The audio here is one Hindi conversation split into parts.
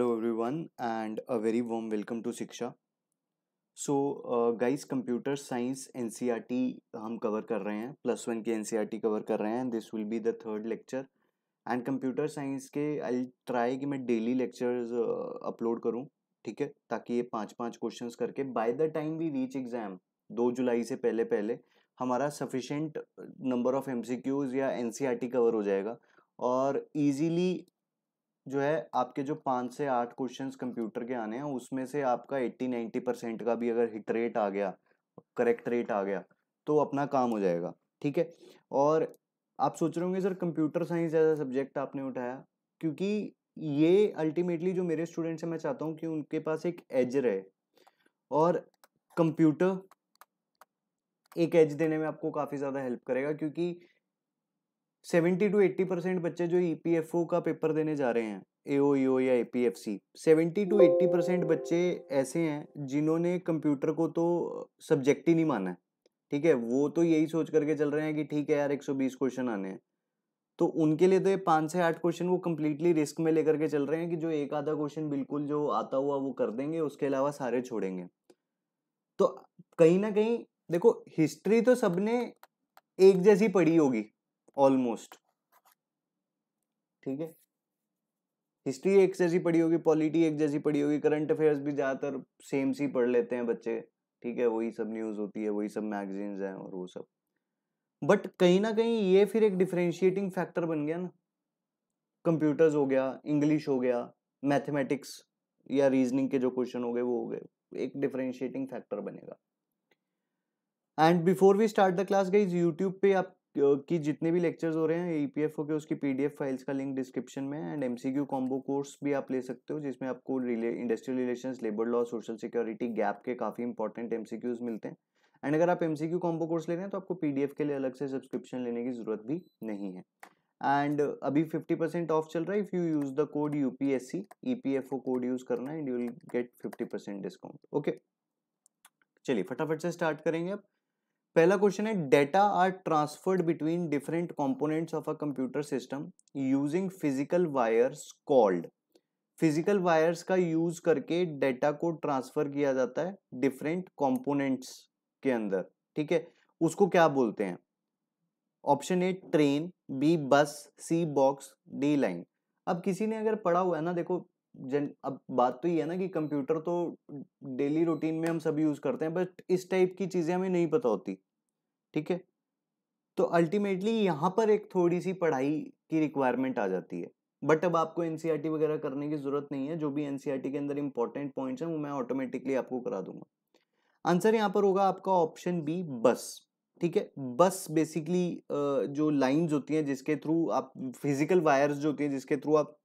every everyone and a very warm welcome to Shiksha so guys computer science एन हम कवर कर रहे हैं प्लस वन की एन कवर कर रहे हैं this will be the third lecture and computer science के आई ट्राई कि मैं डेली लेक्चर्स अपलोड करूं ठीक है ताकि ये पांच पांच क्वेश्चंस करके by the time we reach exam दो जुलाई से पहले पहले हमारा सफिशेंट नंबर ऑफ एम या एन कवर e हो जाएगा और ईजीली जो है आपके जो पाँच से आठ क्वेश्चन कंप्यूटर के आने हैं उसमें से आपका एट्टी नाइन्टी परसेंट का भी अगर हिट रेट आ गया करेक्ट रेट आ गया तो अपना काम हो जाएगा ठीक है और आप सोच रहे होंगे सर कंप्यूटर साइंस जैसा सब्जेक्ट आपने उठाया क्योंकि ये अल्टीमेटली जो मेरे स्टूडेंट्स हैं मैं चाहता हूँ कि उनके पास एक एज रहे और कंप्यूटर एक एज देने में आपको काफ़ी ज़्यादा हेल्प करेगा क्योंकि सेवेंटी टू एट्टी परसेंट बच्चे जो ई पी एफ ओ का पेपर देने जा रहे हैं ए ओ ई ओ या A P F C seventy two eighty percent बच्चे ऐसे हैं जिन्होंने कंप्यूटर को तो सब्जेक्ट ही नहीं माना है ठीक है वो तो यही सोच करके चल रहे हैं कि ठीक है यार एक सौ बीस क्वेश्चन आने हैं तो उनके लिए तो ये पाँच से आठ क्वेश्चन वो कम्प्लीटली रिस्क में लेकर के चल रहे हैं कि जो एक आधा क्वेश्चन बिल्कुल जो आता हुआ वो कर देंगे उसके अलावा सारे छोड़ेंगे तो कहीं ना कहीं देखो हिस्ट्री तो सबने एक जैसी पढ़ी होगी ऑलमोस्ट ठीक है हिस्ट्री एक जैसी पढ़ी होगी पॉलिटी एक जैसी पढ़ी होगी करंट अफेयर्स भी ज़्यादातर सेम सी पढ़ लेते हैं बच्चे ठीक है वही सब न्यूज़ होती है वही सब मैगजीन्स हैं और वो सब बट कहीं ना कहीं ये फिर एक डिफ्रेंशिएटिंग फैक्टर बन गया ना कंप्यूटर्स हो गया इंग्लिश हो गया मैथमेटिक्स या रीजनिंग के जो क्वेश्चन हो गए वो हो गए एक डिफ्रेंशिएटिंग फैक्टर बनेगा and before we start the class गई यूट्यूब पे आप कि जितने भी लेक्चर्स हो रहे हैं ई e पी के उसकी पी फाइल्स का लिंक डिस्क्रिप्शन में and M C combo course भी आप ले सकते हो जिसमें आपको रिले industrial relation labour law social security gap के काफ़ी इंपॉर्टेंट एम मिलते हैं एंड अगर आप एम सी कॉम्बो कोर्स ले रहे हैं तो आपको पी के लिए अलग से सब्सक्रिप्शन लेने की ज़रूरत भी नहीं है एंड अभी फिफ्टी परसेंट ऑफ चल रहा है if you use the code U P S C E P F O code use करना and you will get fifty percent discount okay चलिए फटाफट से स्टार्ट करेंगे अब पहला क्वेश्चन है data are transferred between different components of a computer system using physical wires called physical wires का यूज करके डेटा को ट्रांसफर किया जाता है डिफरेंट कंपोनेंट्स के अंदर ठीक है उसको क्या बोलते हैं ऑप्शन ए ट्रेन बी बस सी बॉक्स डी लाइन अब किसी ने अगर पढ़ा हुआ है ना देखो जन अब बात तो ये है ना कि कंप्यूटर तो डेली रूटीन में हम सभी यूज़ करते हैं बट इस टाइप की चीज़ें हमें नहीं पता होती ठीक है तो अल्टीमेटली यहाँ पर एक थोड़ी सी पढ़ाई की रिक्वायरमेंट आ जाती है बट अब आपको एन वगैरह करने की ज़रूरत नहीं है जो भी एन के अंदर इंपॉर्टेंट पॉइंट्स हैं वो मैं ऑटोमेटिकली आपको करा दूंगा आंसर यहाँ पर होगा आपका ऑप्शन बी बस ठीक है बस बेसिकली जो लाइंस होती हैं जिसके थ्रू आप फिजिकल वायर्स जो होती हैं जिसके थ्रू आप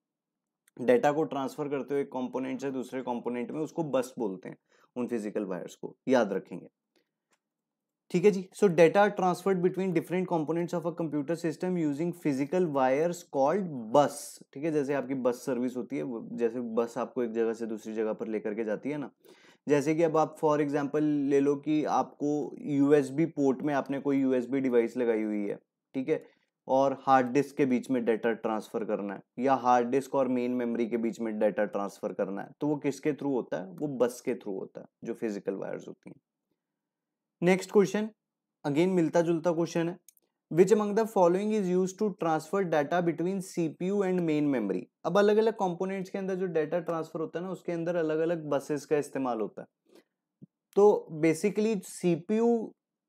डेटा को ट्रांसफ़र करते हुए एक कॉम्पोनेंट से दूसरे कॉम्पोनेंट में उसको बस बोलते हैं उन फिजिकल वायर्स को याद रखेंगे ठीक है जी so data transferred between different components of a computer system using physical wires called bus ठीक है जैसे आपकी बस सर्विस होती है जैसे बस आपको एक जगह से दूसरी जगह पर लेकर के जाती है ना जैसे कि अब आप फॉर एग्जाम्पल ले लो कि आपको यूएसबी पोर्ट में आपने कोई यूएसबी डिवाइस लगाई हुई है ठीक है और हार्ड डिस्क के बीच में डेटा ट्रांसफ़र करना है या हार्ड डिस्क और मेन मेमोरी के बीच में डेटा ट्रांसफ़र करना है तो वो किसके थ्रू होता है वो बस के थ्रू होता है जो फिजिकल वायर्स होती हैं नेक्स्ट क्वेश्चन अगेन मिलता जुलता क्वेश्चन है which among the following is use to transfer data between CPU and main memory अब अलग अलग कॉम्पोनेंट्स के अंदर जो डाटा ट्रांसफर होता है ना उसके अंदर अलग अलग बसेस का इस्तेमाल होता है तो बेसिकली सीपीयू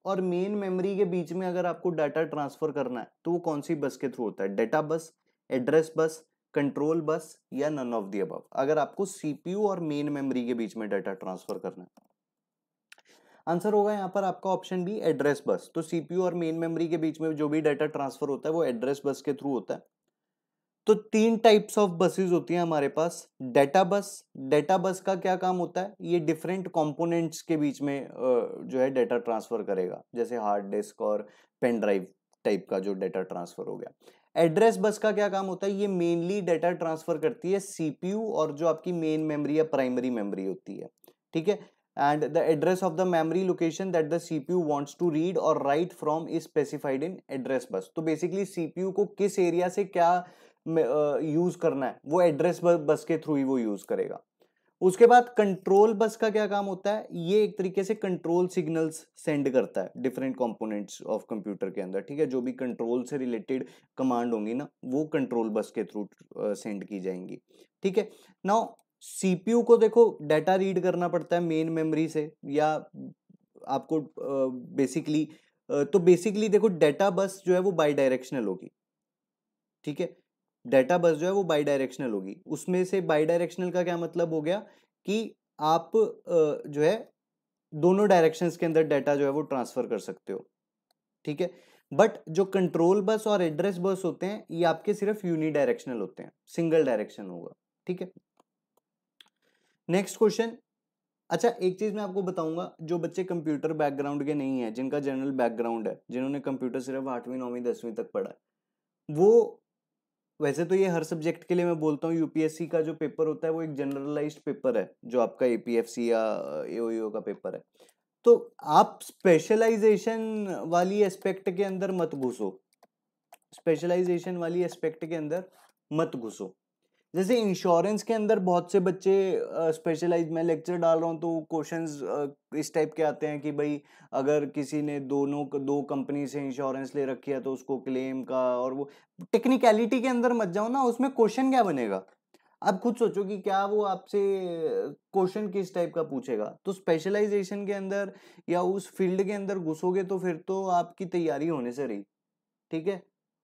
और मेन मेमोरी के बीच में अगर आपको डाटा ट्रांसफर करना है तो वो कौन सी बस के थ्रू होता है डाटा बस एड्रेस बस कंट्रोल बस या नन ऑफ दी अबव अगर आपको सीपीयू और मेन मेमोरी के बीच में डाटा ट्रांसफर करना है आंसर होगा यहाँ पर आपका ऑप्शन बी एड्रेस बस तो सीपीयू और मेन मेमोरी के बीच में जो भी डाटा ट्रांसफर होता है वो एड्रेस बस के थ्रू होता है तो तीन टाइप्स ऑफ बसेस होती हैं हमारे पास डेटा बस डेटा बस का क्या काम होता है ये डिफरेंट कंपोनेंट्स के बीच में जो है डेटा ट्रांसफ़र करेगा जैसे हार्ड डिस्क और पेन ड्राइव टाइप का जो डेटा ट्रांसफ़र हो गया एड्रेस बस का क्या काम होता है ये मेनली डेटा ट्रांसफर करती है सीपीयू और जो आपकी मेन मेमोरी या प्राइमरी मेमोरी होती है ठीक है and the address of the memory location that the CPU wants to read और write from is specified in address bus तो बेसिकली सीपीयू को किस एरिया से क्या यूज़ करना है वो एड्रेस बस के थ्रू ही वो यूज़ करेगा उसके बाद कंट्रोल बस का क्या काम होता है ये एक तरीके से कंट्रोल सिग्नल्स सेंड करता है डिफरेंट कंपोनेंट्स ऑफ कंप्यूटर के अंदर ठीक है जो भी कंट्रोल से रिलेटेड कमांड होंगी ना वो कंट्रोल बस के थ्रू सेंड की जाएंगी ठीक है नाउ सीपीयू को देखो डाटा रीड करना पड़ता है मेन मेमोरी से या आपको बेसिकली uh, uh, तो बेसिकली देखो डाटा बस जो है वो बाई डायरेक्शनल होगी ठीक है डेटा बस जो है वो बाई डायरेक्शनल होगी उसमें से बाई डायरेक्शनल का क्या मतलब हो गया कि आप जो है दोनों डायरेक्शंस के अंदर डाटा जो है वो ट्रांसफर कर सकते हो ठीक है बट जो कंट्रोल बस और एड्रेस बस होते हैं ये आपके सिर्फ यूनि डायरेक्शनल होते हैं सिंगल डायरेक्शन होगा ठीक है नेक्स्ट क्वेश्चन अच्छा एक चीज मैं आपको बताऊंगा जो बच्चे कंप्यूटर बैकग्राउंड के नहीं है जिनका जनरल बैकग्राउंड है जिन्होंने कंप्यूटर सिर्फ आठवीं नौवीं दसवीं तक पढ़ा है वो वैसे तो ये हर सब्जेक्ट के लिए मैं बोलता हूँ यूपीएससी का जो पेपर होता है वो एक जनरलाइज्ड पेपर है जो आपका एपीएफसी या एओयू का पेपर है तो आप स्पेशलाइजेशन वाली एस्पेक्ट के अंदर मत घुसो स्पेशलाइजेशन वाली एस्पेक्ट के अंदर मत घुसो जैसे इंश्योरेंस के अंदर बहुत से बच्चे स्पेशलाइज मैं लेक्चर डाल रहा हूँ तो क्वेश्चन इस टाइप के आते हैं कि भाई अगर किसी ने दोनों दो कंपनी से इंश्योरेंस ले रखी है तो उसको क्लेम का और वो टेक्निकलिटी के अंदर मत जाओ ना उसमें क्वेश्चन क्या बनेगा आप खुद सोचो कि क्या वो आपसे क्वेश्चन किस टाइप का पूछेगा तो स्पेशलाइजेशन के अंदर या उस फील्ड के अंदर घुसोगे तो फिर तो आपकी तैयारी होने से रही ठीक है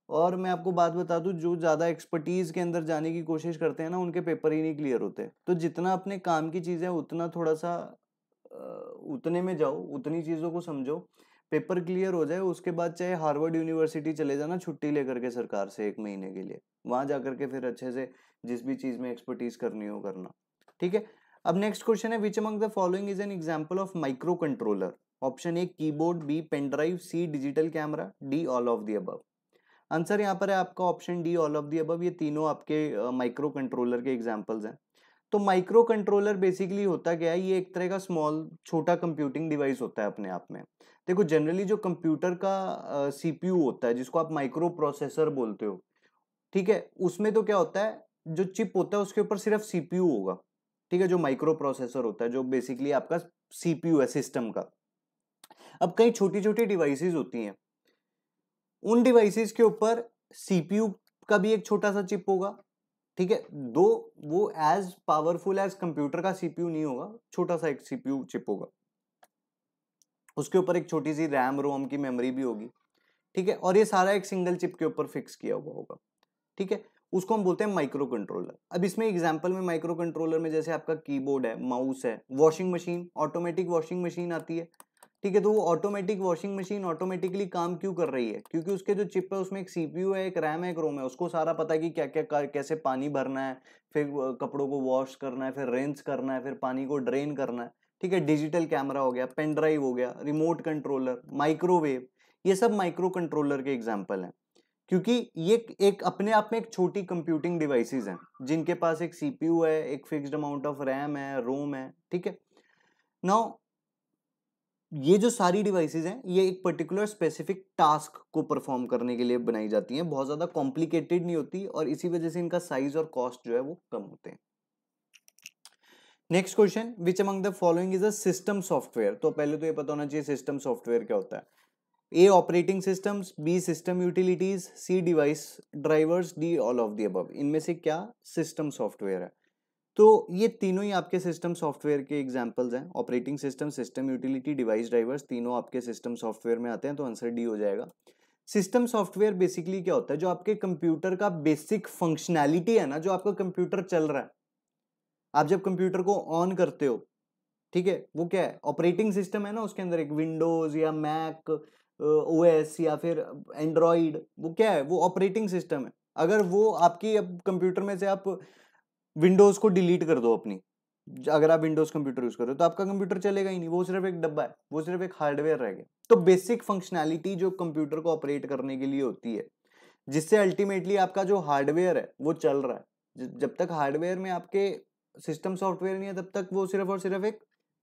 और मैं आपको बात बता दूं जो ज़्यादा एक्सपर्टीज़ के अंदर जाने की कोशिश करते हैं ना उनके पेपर ही नहीं क्लियर होते तो जितना अपने काम की चीज़ें उतना थोड़ा सा उतने में जाओ उतनी चीज़ों को समझो पेपर क्लियर हो जाए उसके बाद चाहे हार्वर्ड यूनिवर्सिटी चले जाना छुट्टी लेकर के सरकार से एक महीने के लिए वहाँ जा के फिर अच्छे से जिस भी चीज़ में एक्सपर्टीज़ करनी हो करना ठीक है अब नेक्स्ट क्वेश्चन है which among the following is an example of micro controller option A keyboard B pen drive C digital camera D all of the above answer यहाँ पर है आपका option D all of the अब ये तीनों आपके माइक्रो कंट्रोलर के एग्जाम्पल्स हैं तो माइक्रो कंट्रोलर बेसिकली होता क्या है ये एक तरह का स्मॉल छोटा कंप्यूटिंग डिवाइस होता है अपने आप में देखो जनरली जो कंप्यूटर का सीपीयू uh, होता है जिसको आप माइक्रो प्रोसेसर बोलते हो ठीक है उसमें तो क्या होता है जो चिप होता है उसके ऊपर सिर्फ सीपीयू होगा ठीक है जो माइक्रो प्रोसेसर होता है जो बेसिकली आपका सीपीयू है सिस्टम का अब कई छोटी छोटी डिवाइसेस होती हैं उन डिवाइसेस के ऊपर सीपीयू का भी एक छोटा सा चिप होगा ठीक है दो वो एज पावरफुल एज कंप्यूटर का सीपीयू नहीं होगा छोटा सा एक सीपीयू चिप होगा उसके ऊपर एक छोटी सी रैम रोम की मेमोरी भी होगी ठीक है और ये सारा एक सिंगल चिप के ऊपर फिक्स किया हुआ होगा ठीक है उसको हम बोलते हैं माइक्रो कंट्रोलर अब इसमें एग्जाम्पल में माइक्रो कंट्रोलर में जैसे आपका कीबोर्ड है माउस है washing machine automatic washing machine आती है ठीक है तो वो ऑटोमेटिक वॉशिंग मशीन ऑटोमेटिकली काम क्यों कर रही है क्योंकि उसके जो चिप है उसमें एक सीपीयू है एक रैम है एक रोम है उसको सारा पता है कि क्या क्या कैसे पानी भरना है फिर कपड़ों को वॉश करना है फिर रेंस करना है फिर पानी को ड्रेन करना है ठीक है डिजिटल कैमरा हो गया पेन ड्राइव हो गया रिमोट कंट्रोलर माइक्रोवेव ये सब माइक्रो कंट्रोलर के एग्जाम्पल हैं क्योंकि ये एक अपने आप में एक छोटी कंप्यूटिंग डिवाइसेस हैं जिनके पास एक सीपीयू है एक फिक्स्ड अमाउंट ऑफ रैम है रोम है ठीक है नाउ ये जो सारी डिवाइसेज हैं ये एक पर्टिकुलर स्पेसिफिक टास्क को परफॉर्म करने के लिए बनाई जाती हैं बहुत ज़्यादा कॉम्प्लिकेटेड नहीं होती और इसी वजह से इनका साइज और कॉस्ट जो है वो कम होते हैं next question which among the following is a system software तो पहले तो ये पता होना चाहिए सिस्टम सॉफ्टवेयर क्या होता है A operating systems B system utilities C device drivers D all of the अब इनमें से क्या सिस्टम सॉफ्टवेयर है तो ये तीनों ही आपके सिस्टम सॉफ्टवेयर के एग्जाम्पल्स हैं operating system system utility device drivers तीनों आपके सिस्टम सॉफ्टवेयर में आते हैं तो आंसर डी हो जाएगा सिस्टम सॉफ्टवेयर बेसिकली क्या होता है जो आपके कंप्यूटर का बेसिक फंक्शनैलिटी है ना जो आपका कंप्यूटर चल रहा है आप जब कंप्यूटर को ऑन करते हो ठीक है वो क्या है ऑपरेटिंग सिस्टम है ना उसके अंदर एक विंडोज या मैक ओ एस या फिर एंड्रॉइड वो क्या है वो ऑपरेटिंग सिस्टम है अगर वो आपकी अब कंप्यूटर में से आप विंडोज़ को डिलीट कर दो अपनी अगर आप विंडोज़ कंप्यूटर यूज़ करो तो आपका कंप्यूटर चलेगा ही नहीं वो सिर्फ एक डब्बा है वो सिर्फ एक हार्डवेयर रह गया तो बेसिक फंक्शनैलिटी जो कंप्यूटर को ऑपरेट करने के लिए होती है जिससे अल्टीमेटली आपका जो हार्डवेयर है वो चल रहा है जब तक हार्डवेयर में आपके सिस्टम सॉफ्टवेयर नहीं है तब तक वो सिर्फ और सिर्फ एक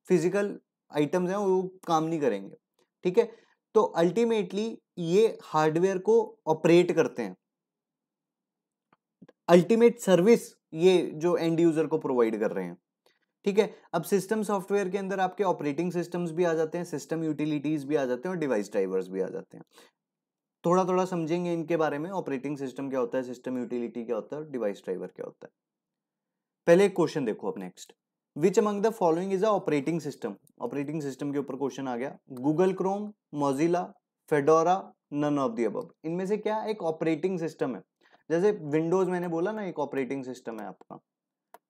फिजिकल आइटम्स हैं वो काम नहीं करेंगे ठीक है तो अल्टीमेटली ये हार्डवेयर को ऑपरेट करते हैं अल्टीमेट सर्विस ये जो एंड यूजर को प्रोवाइड कर रहे हैं ठीक है अब सिस्टम सॉफ्टवेयर के अंदर आपके ऑपरेटिंग सिस्टम्स भी आ जाते हैं सिस्टम यूटिलिटीज भी आ जाते हैं और डिवाइस ड्राइवर्स भी आ जाते हैं थोड़ा थोड़ा समझेंगे इनके बारे में ऑपरेटिंग सिस्टम क्या होता है सिस्टम यूटिलिटी क्या होता है डिवाइस ड्राइवर क्या होता है पहले एक क्वेश्चन देखो अब next which among the following is a operating system operating system के ऊपर क्वेश्चन आ गया Google Chrome Mozilla Fedora none of the अब इनमें से क्या एक ऑपरेटिंग सिस्टम है जैसे विंडोज मैंने बोला ना एक ऑपरेटिंग सिस्टम है आपका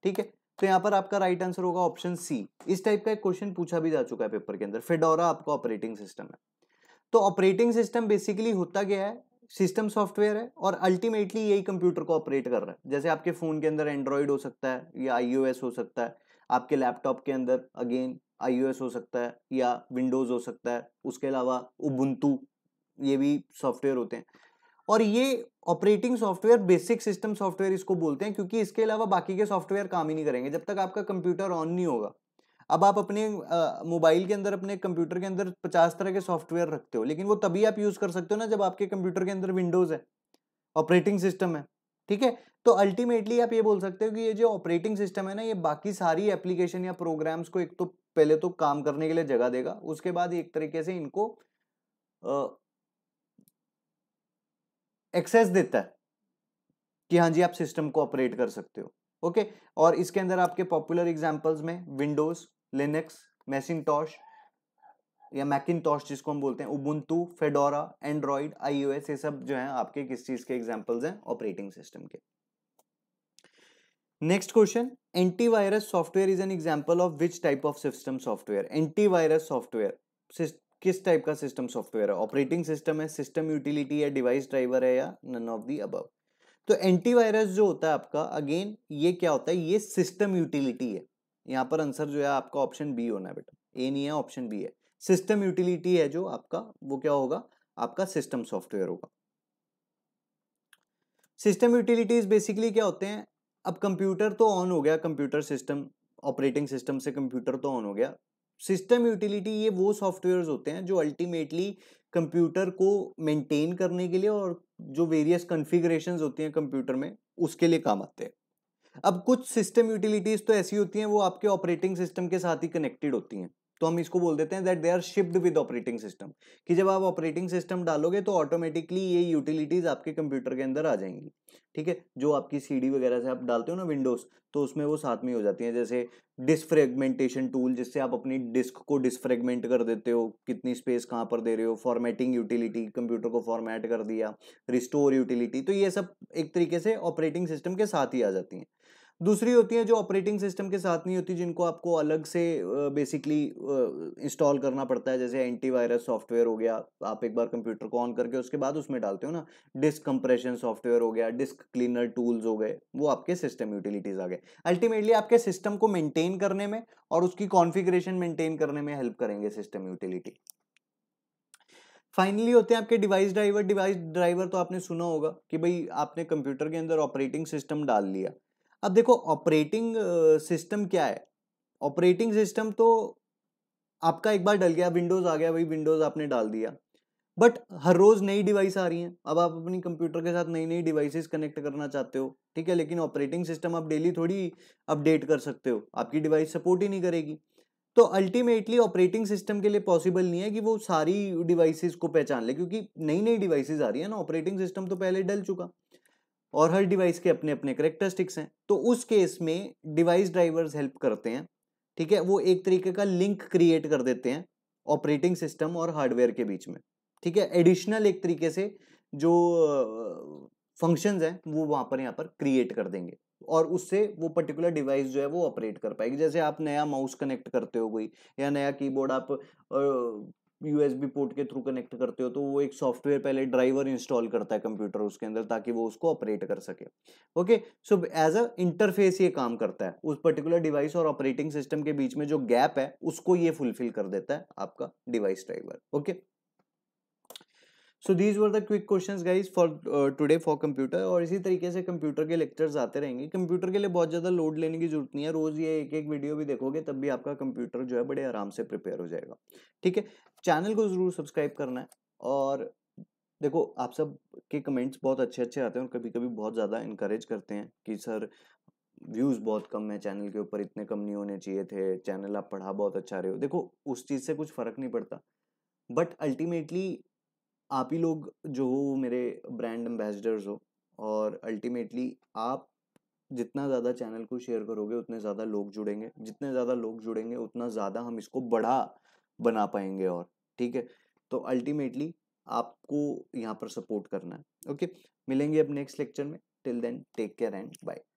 ठीक है तो यहाँ पर आपका राइट आंसर होगा ऑप्शन सी इस टाइप का एक क्वेश्चन पूछा भी जा चुका है पेपर के अंदर फेडोरा आपका ऑपरेटिंग सिस्टम है तो ऑपरेटिंग सिस्टम बेसिकली होता क्या है सिस्टम सॉफ्टवेयर है और अल्टीमेटली यही कंप्यूटर को ऑपरेट कर रहा है जैसे आपके फ़ोन के अंदर एंड्रॉयड हो सकता है या आईओएस हो सकता है आपके लैपटॉप के अंदर अगेन आईओएस हो सकता है या विंडोज़ हो सकता है उसके अलावा उबुंतू ये भी सॉफ्टवेयर होते हैं और ये operating software basic system software इसको बोलते हैं क्योंकि इसके अलावा बाकी के सॉफ्टवेयर काम ही नहीं करेंगे जब तक आपका कंप्यूटर ऑन नहीं होगा अब आप अपने मोबाइल के अंदर अपने कंप्यूटर के अंदर पचास तरह के सॉफ्टवेयर रखते हो लेकिन वो तभी आप यूज़ कर सकते हो ना जब आपके कंप्यूटर के अंदर विंडोज़ है ऑपरेटिंग सिस्टम है ठीक है तो अल्टीमेटली आप ये बोल सकते हो कि ये जो ऑपरेटिंग सिस्टम है ना ये बाकी सारी एप्लीकेशन या प्रोग्राम्स को एक तो पहले तो काम करने के लिए जगह देगा उसके बाद एक तरीके से इनको एक्सेस देता है कि हाँ जी आप सिस्टम को ऑपरेट कर सकते हो ओके और इसके अंदर आपके पॉपुलर एग्जांपल्स में विंडोज लिनक्स मैसिन या मैकिन जिसको हम बोलते हैं उबुंतू फेडोरा एंड्रॉयड आईओएस ये सब जो है आपके किस चीज के एग्जाम्पल्स हैं ऑपरेटिंग सिस्टम के next question antivirus software is an example of which type of system software antivirus software किस टाइप का सिस्टम सॉफ्टवेयर है ऑपरेटिंग सिस्टम है सिस्टम यूटिलिटी है डिवाइस ड्राइवर है या नन ऑफ दी अबव तो एंटीवायरस जो होता है आपका अगेन ये क्या होता है ये सिस्टम यूटिलिटी है यहाँ पर आंसर जो है आपका ऑप्शन बी होना है बेटा ए नहीं है ऑप्शन बी है सिस्टम यूटिलिटी है जो आपका वो क्या होगा आपका सिस्टम सॉफ्टवेयर होगा सिस्टम यूटिलिटीज बेसिकली क्या होते हैं अब कंप्यूटर तो ऑन हो गया कंप्यूटर सिस्टम ऑपरेटिंग सिस्टम से कंप्यूटर तो ऑन हो गया सिस्टम यूटिलिटी ये वो सॉफ्टवेयर होते हैं जो अल्टीमेटली कंप्यूटर को मेंटेन करने के लिए और जो वेरियस कन्फिग्रेशन होती हैं कंप्यूटर में उसके लिए काम आते हैं अब कुछ सिस्टम यूटिलिटीज़ तो ऐसी होती हैं वो आपके ऑपरेटिंग सिस्टम के साथ ही कनेक्टेड होती हैं तो हम इसको बोल देते हैं that they are shipped with operating system कि जब आप ऑपरेटिंग सिस्टम डालोगे तो ऑटोमेटिकली ये यूटिलिटीज आपके कंप्यूटर के अंदर आ जाएंगी ठीक है जो आपकी सी वगैरह से आप डालते हो ना विंडोज तो उसमें वो साथ में हो जाती हैं जैसे डिसफ्रेगमेंटेशन टूल जिससे आप अपनी डिस्क को डिसफ्रेगमेंट कर देते हो कितनी स्पेस कहाँ पर दे रहे हो फॉर्मेटिंग यूटिलिटी कंप्यूटर को फॉर्मेट कर दिया रिस्टोर यूटिलिटी तो ये सब एक तरीके से ऑपरेटिंग सिस्टम के साथ ही आ जाती हैं दूसरी होती है जो ऑपरेटिंग सिस्टम के साथ नहीं होती जिनको आपको अलग से बेसिकली इंस्टॉल करना पड़ता है जैसे एंटीवायरस सॉफ्टवेयर हो गया आप एक बार कंप्यूटर को ऑन करके उसके बाद उसमें डालते हो ना डिस्क कंप्रेशन सॉफ्टवेयर हो गया डिस्क क्लीनर टूल्स हो गए वो आपके सिस्टम यूटिलिटीज़ आ गए अल्टीमेटली आपके सिस्टम को मेनटेन करने में और उसकी कॉन्फिग्रेशन मेंटेन करने में हेल्प करेंगे सिस्टम यूटिलिटी फाइनली होते हैं आपके डिवाइस ड्राइवर डिवाइस ड्राइवर तो आपने सुना होगा कि भाई आपने कंप्यूटर के अंदर ऑपरेटिंग सिस्टम डाल लिया अब देखो ऑपरेटिंग सिस्टम क्या है ऑपरेटिंग सिस्टम तो आपका एक बार डल गया विंडोज़ आ गया भाई विंडोज़ आपने डाल दिया बट हर रोज़ नई डिवाइस आ रही हैं अब आप अपनी कंप्यूटर के साथ नई नई डिवाइसेस कनेक्ट करना चाहते हो ठीक है लेकिन ऑपरेटिंग सिस्टम आप डेली थोड़ी अपडेट कर सकते हो आपकी डिवाइस सपोर्ट ही नहीं करेगी तो अल्टीमेटली ऑपरेटिंग सिस्टम के लिए पॉसिबल नहीं है कि वो सारी डिवाइसेस को पहचान ले क्योंकि नई नई डिवाइसेस आ रही है ना ऑपरेटिंग सिस्टम तो पहले डल चुका और हर डिवाइस के अपने अपने करेक्टरिस्टिक्स हैं तो उस केस में डिवाइस ड्राइवर्स हेल्प करते हैं ठीक है वो एक तरीके का लिंक क्रिएट कर देते हैं ऑपरेटिंग सिस्टम और हार्डवेयर के बीच में ठीक है एडिशनल एक तरीके से जो फंक्शंस हैं वो वहाँ पर यहाँ पर क्रिएट कर देंगे और उससे वो पर्टिकुलर डिवाइस जो है वो ऑपरेट कर पाएगी जैसे आप नया माउस कनेक्ट करते हो कोई या नया कीबोर्ड आप यूएसबी पोर्ट के थ्रू कनेक्ट करते हो तो वो एक सॉफ्टवेयर पहले ड्राइवर इंस्टॉल करता है कंप्यूटर उसके अंदर ताकि वो उसको ऑपरेट कर सके okay so as a interface ये काम करता है उस पर्टिकुलर डिवाइस और ऑपरेटिंग सिस्टम के बीच में जो गैप है उसको ये फुलफिल कर देता है आपका device driver okay so these were the quick question guys for today for computer और इसी तरीके से कंप्यूटर के लेक्चर्स आते रहेंगे कंप्यूटर के लिए बहुत ज़्यादा लोड लेने की जरूरत नहीं है रोज़ ये एक एक वीडियो भी देखोगे तब भी आपका कंप्यूटर जो है बड़े आराम से प्रिपेयर हो जाएगा ठीक है चैनल को ज़रूर सब्सक्राइब करना है और देखो आप सब के कमेंट्स बहुत अच्छे अच्छे आते हैं और कभी कभी बहुत ज़्यादा इंकरेज करते हैं कि सर व्यूज़ बहुत कम है चैनल के ऊपर इतने कम नहीं होने चाहिए थे चैनल आप पढ़ा बहुत अच्छा रहे हो देखो उस चीज़ से कुछ फ़र्क नहीं पड़ता बट अल्टीमेटली आप ही लोग जो हो वो मेरे ब्रांड एम्बेसडर्स हो और अल्टीमेटली आप जितना ज़्यादा चैनल को शेयर करोगे उतने ज़्यादा लोग जुड़ेंगे जितने ज़्यादा लोग जुड़ेंगे उतना ज़्यादा हम इसको बड़ा बना पाएंगे और ठीक है तो अल्टीमेटली आपको यहाँ पर सपोर्ट करना है ओके मिलेंगे अब नेक्स्ट लेक्चर में till then take care and bye